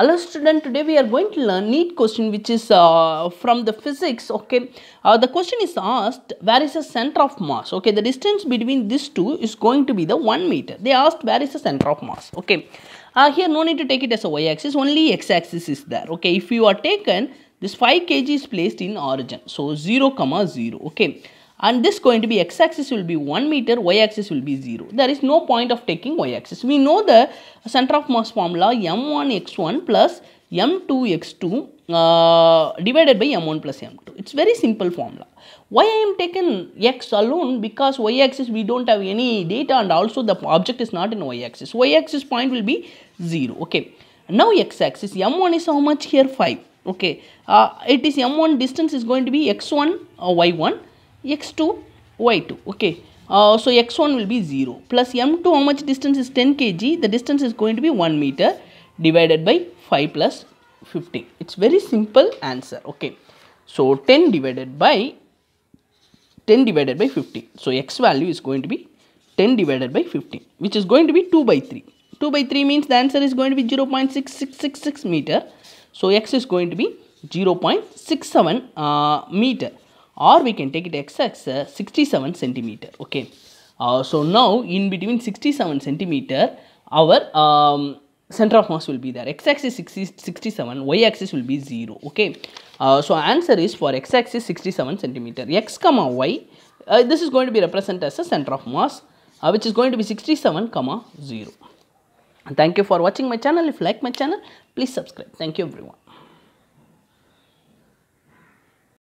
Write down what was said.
hello student today we are going to learn neat question which is uh, from the physics okay uh, the question is asked where is the center of mass okay the distance between these two is going to be the 1 meter they asked where is the center of mass okay uh, here no need to take it as a y-axis only x-axis is there okay if you are taken this 5 kg is placed in origin so 0 comma 0 okay and this going to be x-axis will be 1 meter, y-axis will be 0. There is no point of taking y-axis. We know the center of mass formula m1x1 plus m2x2 uh, divided by m1 plus m2. It's very simple formula. Why I am taking x alone because y-axis we don't have any data and also the object is not in y-axis. y-axis point will be 0. Okay. Now x-axis m1 is how much here 5. Okay. Uh, it is m1 distance is going to be x1 or y1 x2 y2 okay uh, so x1 will be 0 plus m2 how much distance is 10 kg the distance is going to be 1 meter divided by 5 plus plus fifteen. it's very simple answer okay so 10 divided by 10 divided by fifteen. so x value is going to be 10 divided by fifteen, which is going to be 2 by 3 2 by 3 means the answer is going to be 0 0.6666 meter so x is going to be 0 0.67 uh, meter or we can take it x-axis uh, 67 centimeter okay uh, so now in between 67 centimeter our um, center of mass will be there x-axis 67 y-axis will be 0 okay uh, so answer is for x-axis 67 centimeter x comma y uh, this is going to be represented as a center of mass uh, which is going to be 67 comma 0 thank you for watching my channel if you like my channel please subscribe thank you everyone